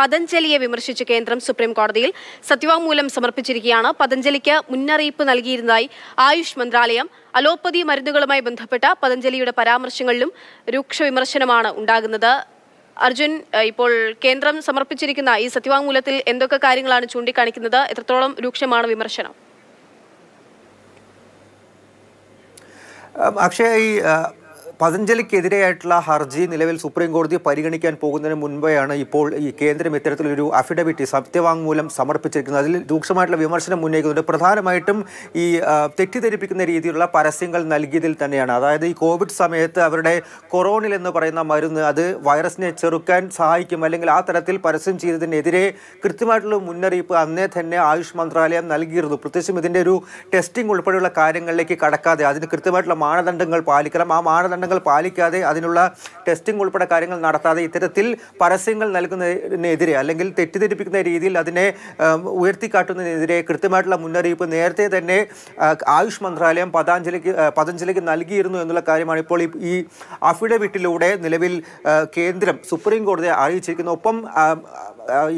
പതഞ്ജലിയെ വിമർശിച്ച് കേന്ദ്രം സുപ്രീം കോടതിയിൽ സത്യവാങ്മൂലം സമർപ്പിച്ചിരിക്കുകയാണ് പതഞ്ജലിക്ക് മുന്നറിയിപ്പ് നൽകിയിരുന്നതായി ആയുഷ് മന്ത്രാലയം അലോപ്പതി മരുന്നുകളുമായി ബന്ധപ്പെട്ട പതഞ്ജലിയുടെ പരാമർശങ്ങളിലും രൂക്ഷ വിമർശനമാണ് ഉണ്ടാകുന്നത് അർജുൻ ഇപ്പോൾ കേന്ദ്രം സമർപ്പിച്ചിരിക്കുന്ന ഈ സത്യവാങ്മൂലത്തിൽ എന്തൊക്കെ കാര്യങ്ങളാണ് ചൂണ്ടിക്കാണിക്കുന്നത് എത്രത്തോളം രൂക്ഷമാണ് വിമർശനം അക്ഷയ ഈ പതഞ്ജലിക്കെതിരെയായിട്ടുള്ള ഹർജി നിലവിൽ സുപ്രീം കോടതി പരിഗണിക്കാൻ പോകുന്നതിന് മുൻപെയാണ് ഇപ്പോൾ ഈ കേന്ദ്രം ഇത്തരത്തിലൊരു അഫിഡവിറ്റ് സത്യവാങ്മൂലം സമർപ്പിച്ചിരിക്കുന്നത് അതിൽ രൂക്ഷമായിട്ടുള്ള വിമർശനം ഉന്നയിക്കുന്നുണ്ട് പ്രധാനമായിട്ടും ഈ തെറ്റിദ്ധരിപ്പിക്കുന്ന രീതിയിലുള്ള പരസ്യങ്ങൾ നൽകിയതിൽ തന്നെയാണ് അതായത് ഈ കോവിഡ് സമയത്ത് അവരുടെ കൊറോണിൽ എന്ന് പറയുന്ന മരുന്ന് അത് വൈറസിനെ ചെറുക്കാൻ സഹായിക്കും അല്ലെങ്കിൽ ആ തരത്തിൽ പരസ്യം ചെയ്തതിനെതിരെ കൃത്യമായിട്ടുള്ള മുന്നറിയിപ്പ് അന്നേ തന്നെ ആയുഷ് മന്ത്രാലയം നൽകിയിരുന്നു പ്രത്യേകിച്ചും ഇതിൻ്റെ ഒരു ടെസ്റ്റിംഗ് ഉൾപ്പെടെയുള്ള കാര്യങ്ങളിലേക്ക് കടക്കാതെ അതിന് കൃത്യമായിട്ടുള്ള മാനദണ്ഡങ്ങൾ പാലിക്കണം ആ മാനദണ്ഡങ്ങൾ മാനദണ്ഡങ്ങൾ പാലിക്കാതെ അതിനുള്ള ടെസ്റ്റിംഗ് ഉൾപ്പെടെ കാര്യങ്ങൾ നടത്താതെ ഇത്തരത്തിൽ പരസ്യങ്ങൾ നൽകുന്നതിനെതിരെ അല്ലെങ്കിൽ തെറ്റിദ്ധരിപ്പിക്കുന്ന രീതിയിൽ അതിനെ ഉയർത്തിക്കാട്ടുന്നതിനെതിരെ കൃത്യമായിട്ടുള്ള മുന്നറിയിപ്പ് നേരത്തെ തന്നെ ആയുഷ് മന്ത്രാലയം പതാഞ്ജലിക്ക് പതഞ്ജലിക്ക് നൽകിയിരുന്നു എന്നുള്ള കാര്യമാണ് ഇപ്പോൾ ഈ അഫിഡവിറ്റിലൂടെ നിലവിൽ കേന്ദ്രം സുപ്രീം കോടതിയെ അറിയിച്ചിരിക്കുന്നു ഒപ്പം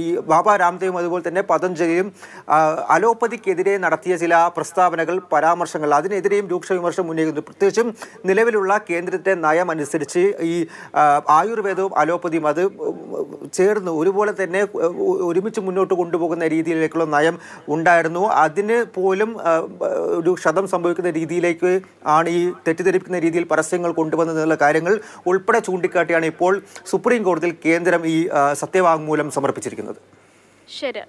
ഈ ബാബ രാംദേവും അതുപോലെ തന്നെ പതഞ്ജലിയും അലോപ്പതിക്കെതിരെ നടത്തിയ ചില പ്രസ്താവനകൾ പരാമർശങ്ങൾ അതിനെതിരെയും രൂക്ഷ വിമർശം ഉന്നയിക്കുന്നു പ്രത്യേകിച്ചും നിലവിലുള്ള കേന്ദ്ര നയം അനുസരിച്ച് ഈ ആയുർവേദവും അലോപ്പതിയും അത് ചേർന്ന് ഒരുപോലെ തന്നെ ഒരുമിച്ച് മുന്നോട്ട് കൊണ്ടുപോകുന്ന രീതിയിലേക്കുള്ള നയം ഉണ്ടായിരുന്നു അതിന് പോലും ഒരു ക്ഷതം സംഭവിക്കുന്ന രീതിയിലേക്ക് ആണ് ഈ തെറ്റിദ്ധരിപ്പിക്കുന്ന രീതിയിൽ പരസ്യങ്ങൾ കൊണ്ടുവന്നതെന്നുള്ള കാര്യങ്ങൾ ഉൾപ്പെടെ ചൂണ്ടിക്കാട്ടിയാണ് ഇപ്പോൾ സുപ്രീം കോടതിയിൽ കേന്ദ്രം ഈ സത്യവാങ്മൂലം സമർപ്പിച്ചിരിക്കുന്നത് ശരി